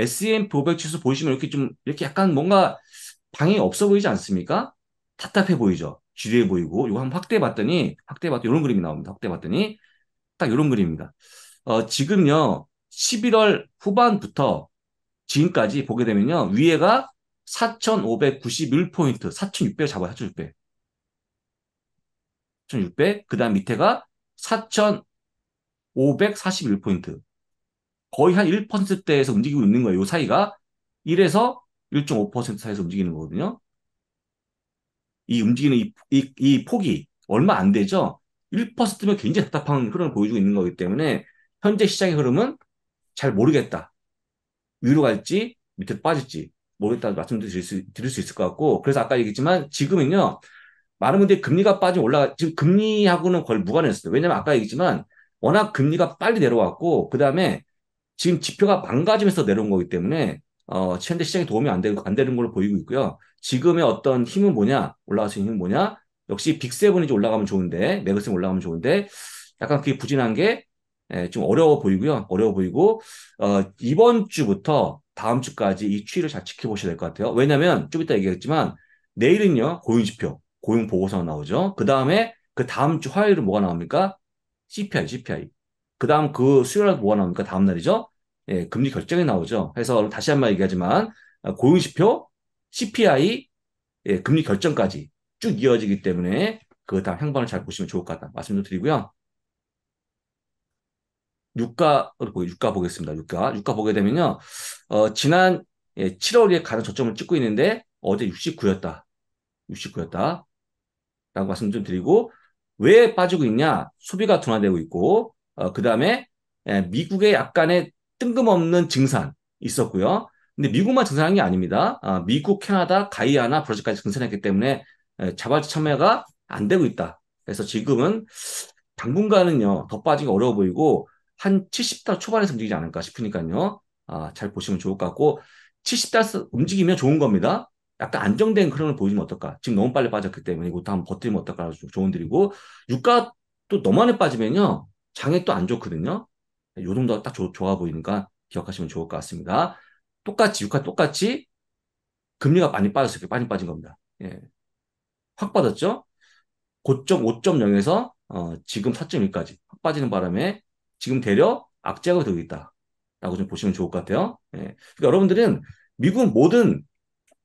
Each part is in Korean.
S&P 500 e 지수 보시면 이렇게 좀 이렇게 약간 뭔가 방이 없어 보이지 않습니까? 답답해 보이죠. 지뢰 보이고 이거 한번 확대해 봤더니 확대해 봤더니 이런 그림이 나옵니다. 확대해 봤더니 딱 이런 그림입니다. 어, 지금요 11월 후반부터 지금까지 보게 되면요 위에가 4,591포인트 4,600 잡아요 4,600 4,600 그다음 밑에가 4,541포인트 거의 한 1%대에서 움직이고 있는 거예요. 요 사이가 1에서 1.5% 사이에서 움직이는 거거든요. 이 움직이는 이, 이, 이 폭이 얼마 안 되죠. 1%면 굉장히 답답한 흐름을 보여주고 있는 거기 때문에 현재 시장의 흐름은 잘 모르겠다. 위로 갈지 밑에 빠질지 모르겠다 말씀드릴 수, 드릴 수 있을 것 같고 그래서 아까 얘기했지만 지금은요 많은 분들이 금리가 빠지면 올라가 지금 금리하고는 거의 무관했어요. 왜냐면 아까 얘기했지만 워낙 금리가 빨리 내려왔고 그 다음에 지금 지표가 망가지면서 내려온 거기 때문에 어, 현재 시장에 도움이 안, 되, 안 되는 걸로 보이고 있고요. 지금의 어떤 힘은 뭐냐? 올라갈 수 있는 힘은 뭐냐? 역시 빅세븐이 올라가면 좋은데, 매그슨 올라가면 좋은데, 약간 그게 부진한 게좀 예, 어려워 보이고요. 어려워 보이고, 어, 이번 주부터 다음 주까지 이 추이를 잘 지켜보셔야 될 것 같아요. 왜냐면, 좀 이따 얘기했지만, 내일은요, 고용지표, 고용보고서가 나오죠. 그 다음에, 그 다음 주 화요일은 뭐가 나옵니까? CPI, CPI. 그다음 그 수요일날 뭐가 나옵니까? 다음 날이죠. 예, 금리 결정이 나오죠. 그래서 다시 한 번 얘기하지만 아, 고용지표, CPI, 예, 금리 결정까지 쭉 이어지기 때문에 그 다음 향방을 잘 보시면 좋을 것 같다. 말씀 좀 드리고요. 유가, 어, 뭐, 유가 보겠습니다. 유가. 유가 보게 되면요. 어, 지난 예, 7월에 가장 저점을 찍고 있는데 어제 69였다. 69였다. 라고 말씀 좀 드리고, 왜 빠지고 있냐? 소비가 둔화되고 있고, 어, 그 다음에 예, 미국의 약간의 뜬금없는 증산 있었고요. 근데 미국만 증산한 게 아닙니다. 아, 미국, 캐나다, 가이아나, 브라질까지 증산했기 때문에 예, 자발적 참여가 안 되고 있다. 그래서 지금은 당분간은요 더 빠지기 어려워 보이고 한7 0달 초반에서 움직이지 않을까 싶으니까요. 아, 잘 보시면 좋을 것 같고 70달러 움직이면 좋은 겁니다. 약간 안정된 흐름을 보이면 어떨까? 지금 너무 빨리 빠졌기 때문에 이것도 한번 버티면 어떨까? 조언 드리고 유가 또 너무 많이 빠지면요 장이 또안 좋거든요. 요 정도가 딱 조, 좋아 보이니까 기억하시면 좋을 것 같습니다. 똑같이, 유카 똑같이 금리가 많이 빠졌어요. 많이 빠진 겁니다. 예. 확 빠졌죠? 고점 5.0에서 어, 지금 4.1까지 확 빠지는 바람에 지금 대려 악재가 되고 있다. 라고 좀 보시면 좋을 것 같아요. 예. 그러니까 여러분들은 미국은 뭐든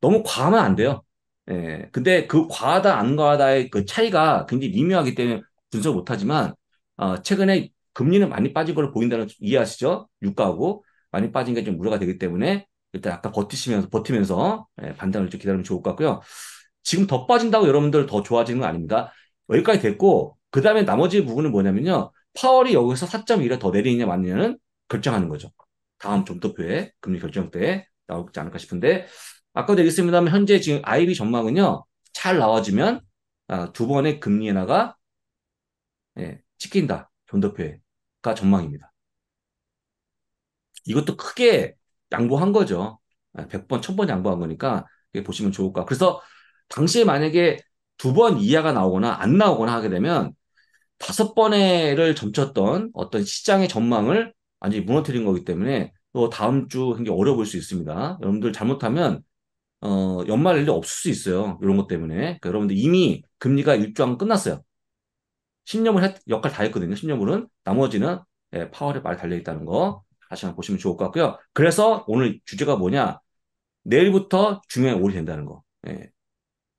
너무 과하면 안 돼요. 예. 근데 그 과하다, 안 과하다의 그 차이가 굉장히 미묘하기 때문에 분석 못 하지만 어, 최근에 금리는 많이 빠진 걸로 보인다는 이해하시죠? 유가하고 많이 빠진 게 좀 우려가 되기 때문에 일단 아까 버티시면서 버티면서 예, 반등을 좀 기다리면 좋을 것 같고요. 지금 더 빠진다고 여러분들 더 좋아지는 건 아닙니다. 여기까지 됐고 그 다음에 나머지 부분은 뭐냐면요. 파월이 여기서 4.1을 더 내리느냐 마느냐는 결정하는 거죠. 다음 점도표에 금리 결정 때 나오지 않을까 싶은데 아까도 얘기했습니다만 현재 지금 IB 전망은요. 잘 나와지면 아, 두 번의 금리 인하가 예, 찍힌다. 존더표가 전망입니다. 이것도 크게 양보한 거죠. 100번, 아, 1000번 양보한 거니까 보시면 좋을 까 그래서 당시에 만약에 두 번 이하가 나오거나 안 나오거나 하게 되면 다섯 번에를 점쳤던 어떤 시장의 전망을 완전히 무너뜨린 거기 때문에 또 다음 주 굉장히 어려워 볼수 있습니다. 여러분들 잘못하면 어, 연말 일이 없을 수 있어요. 이런 것 때문에. 그러니까 여러분들 이미 금리가 일정 끝났어요. 1 0년 했, 역할 다 했거든요. 10년물은 나머지는 예, 파월에 많이 달려 있다는 거 다시 한번 보시면 좋을 것 같고요. 그래서 오늘 주제가 뭐냐? 내일부터 중요한 오일이 된다는 거. 예.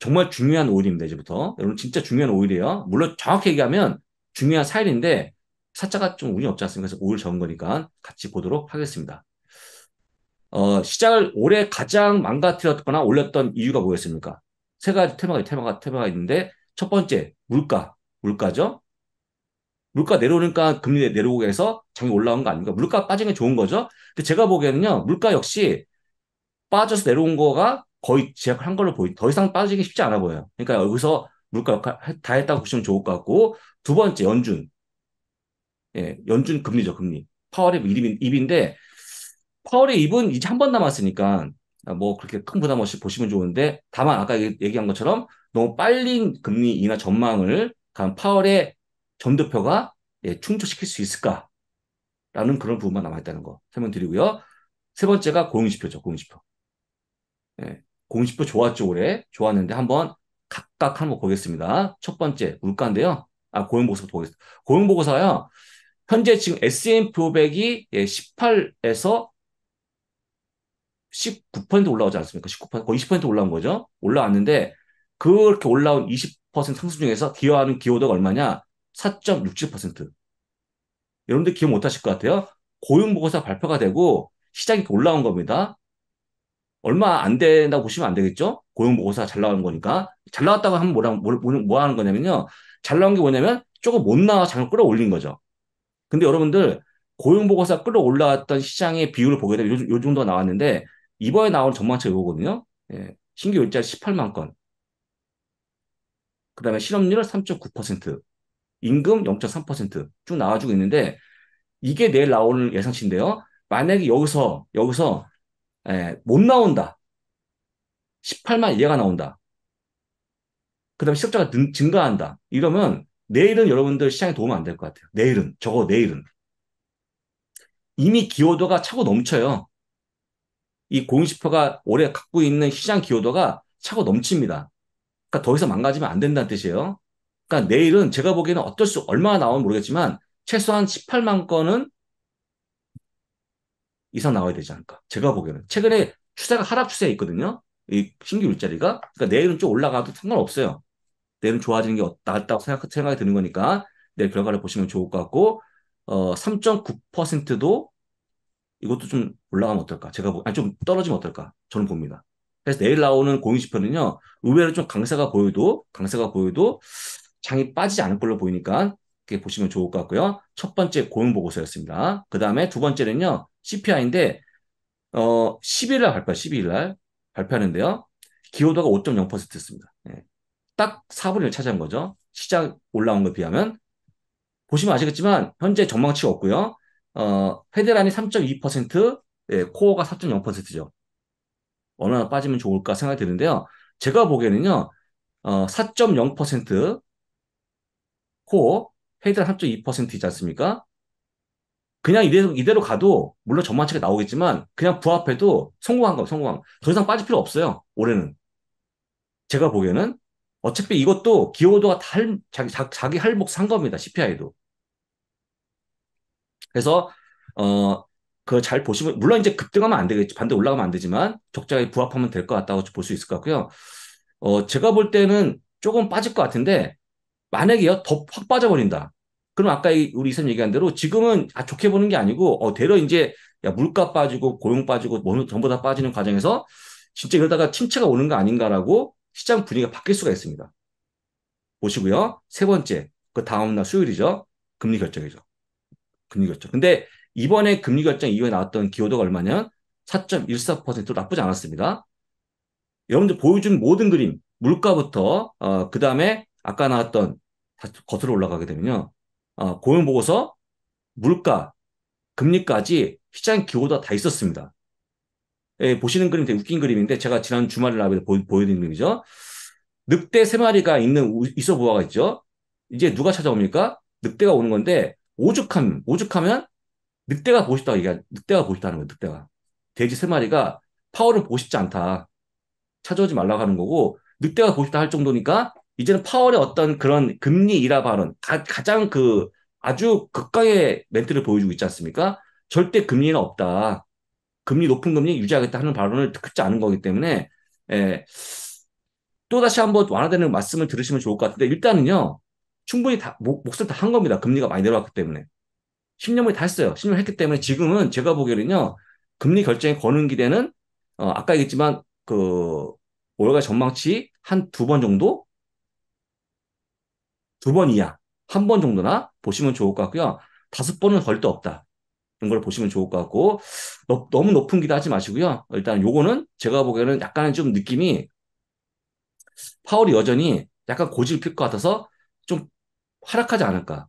정말 중요한 오일입니다. 이제부터 여러분 진짜 중요한 오일이에요. 물론 정확히 얘기하면 중요한 사일인데 사자가 좀 운이 없지 않습니까? 그래서 오일 적은 거니까 같이 보도록 하겠습니다. 어, 시작을 올해 가장 망가뜨렸거나 올렸던 이유가 뭐였습니까? 세 가지 테마가, 테마가, 테마가 있는데, 첫 번째, 물가. 물가죠. 물가 내려오니까 금리 내려오게 해서 장이 올라온 거 아닙니까? 물가 빠진 게 좋은 거죠. 근데 제가 보기에는요, 물가 역시 빠져서 내려온 거가 거의 제약을 한 걸로 보이, 더 이상 빠지기 쉽지 않아 보여요. 그러니까 여기서 물가 역할 다 했다고 보시면 좋을 것 같고, 두 번째, 연준. 예, 연준 금리죠, 금리. 파월의 뭐 입인데, 파월의 입은 이제 한 번 남았으니까, 뭐 그렇게 큰 부담 없이 보시면 좋은데, 다만 아까 얘기한 것처럼 너무 빨리 금리 인하 전망을 과연 파월의 전도표가 예, 충족시킬 수 있을까라는 그런 부분만 남아있다는 거 설명드리고요. 세 번째가 고용지표죠. 고용지표. 예, 고용지표 좋았죠. 올해 좋았는데 한번 각각 한번 보겠습니다. 첫 번째 물가인데요. 아 고용보고서 보겠습니다. 고용보고서요. 현재 지금 S&P 500이 예, 18에서 19% 올라오지 않습니까? 19% 거의 20% 올라온 거죠. 올라왔는데 그렇게 올라온 20% 상승 중에서 기여하는 기여도가 얼마냐? 4.67%. 여러분들 기억 못 하실 것 같아요. 고용보고서 발표가 되고 시장이 올라온 겁니다. 얼마 안 된다고 보시면 안 되겠죠? 고용보고서 가잘 나오는 거니까. 잘 나왔다고 하면 뭐라, 뭐, 뭐 하는 거냐면요. 잘 나온 게 뭐냐면 조금 못 나와 장을 끌어올린 거죠. 근데 여러분들 고용보고서 끌어올라왔던 시장의 비율을 보게 되면 요, 요 정도 나왔는데 이번에 나온 전망치 가이거거든요 예, 신규 일자 18만 건. 그 다음에 실업률 3.9%, 임금 0.3%쭉 나와주고 있는데 이게 내일 나올 예상치인데요. 만약에 여기서 여기서 에, 예, 못 나온다. 18만 이하가 나온다. 그 다음에 실업자가 능, 증가한다. 이러면 내일은 여러분들 시장에 도움 안 될 것 같아요. 내일은 적어 내일은 이미 기여도가 차고 넘쳐요. 이 공인지표가 올해 갖고 있는 시장 기여도가 차고 넘칩니다. 그러니까 더 이상 망가지면 안 된다는 뜻이에요. 그러니까 내일은 제가 보기에는 어쩔 수 얼마나 나오면 모르겠지만 최소한 18만 건은 이상 나와야 되지 않을까. 제가 보기에는 최근에 추세가 하락 추세에 있거든요. 이 신규 일자리가 그러니까 내일은 좀 올라가도 상관없어요. 내일은 좋아지는 게 낫다고 생각, 생각이 드는 거니까 내일 결과를 보시면 좋을 것 같고 어 3.9%도 이것도 좀 올라가면 어떨까? 제가 보, 아니 좀 떨어지면 어떨까? 저는 봅니다. 그래서 내일 나오는 공인지표는요, 의외로 좀 강세가 보여도, 강세가 보여도 장이 빠지지 않을 걸로 보이니까, 이렇게 보시면 좋을 것 같고요. 첫 번째 고용보고서였습니다. 그 다음에 두 번째는요, CPI인데, 어, 12일 날 발표, 12일 날 발표하는데요. 기호도가 5.0%였습니다. 예. 딱 4분의 1 차지한 거죠. 시작 올라온 것에 비하면. 보시면 아시겠지만, 현재 전망치가 없고요. 어, 헤드라인이 3.2%, 예, 코어가 4.0%죠. 얼마나 빠지면 좋을까 생각이 드는데요. 제가 보기에는요, 어, 4.0% 코어, 헤이드 3.2%이지 않습니까? 그냥 이대로, 이대로 가도, 물론 전망치가 나오겠지만, 그냥 부합해도 성공한 거, 성공한 거. 더 이상 빠질 필요 없어요, 올해는. 제가 보기에는. 어차피 이것도 기호도가다 할, 자기, 자, 자기 할복산 겁니다, CPI도. 그래서, 어, 그걸잘 보시면 물론 이제 급등하면 안 되겠지 반대 올라가면 안 되지만 적자에 부합하면 될 것 같다고 볼 수 있을 것 같고요. 어 제가 볼 때는 조금 빠질 것 같은데 만약에요 더 확 빠져버린다. 그럼 아까 우리 이선 얘기한 대로 지금은 아 좋게 보는 게 아니고 어대로 이제 야 물가 빠지고 고용 빠지고 뭐 전부 다 빠지는 과정에서 진짜 이러다가 침체가 오는 거 아닌가라고 시장 분위기가 바뀔 수가 있습니다. 보시고요. 세 번째 그 다음 날 수요일이죠. 금리 결정이죠. 금리 결정. 근데 이번에 금리 결정 이후에 나왔던 기여도가 얼마냐? 4.14%로 나쁘지 않았습니다. 여러분들 보여준 모든 그림, 물가부터 어, 그 다음에 아까 나왔던 겉으로 올라가게 되면요. 어, 고용 보고서, 물가, 금리까지 시장 기호도 다 있었습니다. 예, 보시는 그림 되게 웃긴 그림인데 제가 지난 주말에 라벨 보여드린 그림이죠. 늑대 세 마리가 있는 있어 보아가 있죠. 이제 누가 찾아옵니까? 늑대가 오는 건데 오죽하 오죽하면 늑대가 보고 싶다고 얘기한, 늑대가 보고 싶다는 거예요, 늑대가. 돼지 세 마리가 파워를 보고 싶지 않다. 찾아오지 말라고 하는 거고, 늑대가 보고 싶다 할 정도니까, 이제는 파월의 어떤 그런 금리 일화 발언, 가, 가장 그 아주 극강의 멘트를 보여주고 있지 않습니까? 절대 금리는 없다. 금리 높은 금리 유지하겠다 하는 발언을 듣지 않은 거기 때문에, 에, 예. 또다시 한번 완화되는 말씀을 들으시면 좋을 것 같은데, 일단은요, 충분히 다, 목, 목소리 다한 겁니다. 금리가 많이 내려왔기 때문에. 10년이 다 했어요. 10년 했기 때문에 지금은 제가 보기에는요, 금리 결정이 거는 기대는, 어, 아까 얘기했지만, 그, 월가 전망치 한 두 번 정도? 두 번 이하. 한 번 정도나 보시면 좋을 것 같고요. 다섯 번은 걸도 없다. 이런 걸 보시면 좋을 것 같고, 너무 높은 기대하지 마시고요. 일단 요거는 제가 보기에는 약간은 좀 느낌이 파월이 여전히 약간 고집이필것 같아서 좀 하락하지 않을까.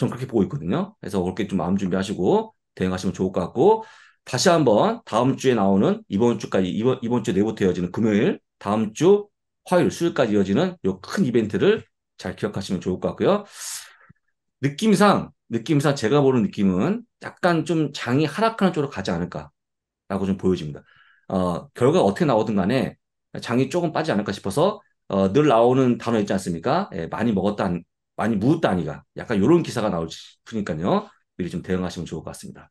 전 그렇게 보고 있거든요. 그래서 그렇게 좀 마음 준비하시고 대응하시면 좋을 것 같고 다시 한번 다음 주에 나오는 이번 주까지 이번 이번 주 내부터 이어지는 금요일, 다음 주 화요일, 수요일까지 이어지는 요 큰 이벤트를 잘 기억하시면 좋을 것 같고요. 느낌상 느낌상 제가 보는 느낌은 약간 좀 장이 하락하는 쪽으로 가지 않을까라고 좀 보여집니다. 어, 결과 어떻게 나오든 간에 장이 조금 빠지지 않을까 싶어서 어, 늘 나오는 단어 있지 않습니까? 예, 많이 먹었다 아니 무웃다 니가 약간 이런 기사가 나오지 싶으니까요 미리 좀 대응하시면 좋을 것 같습니다.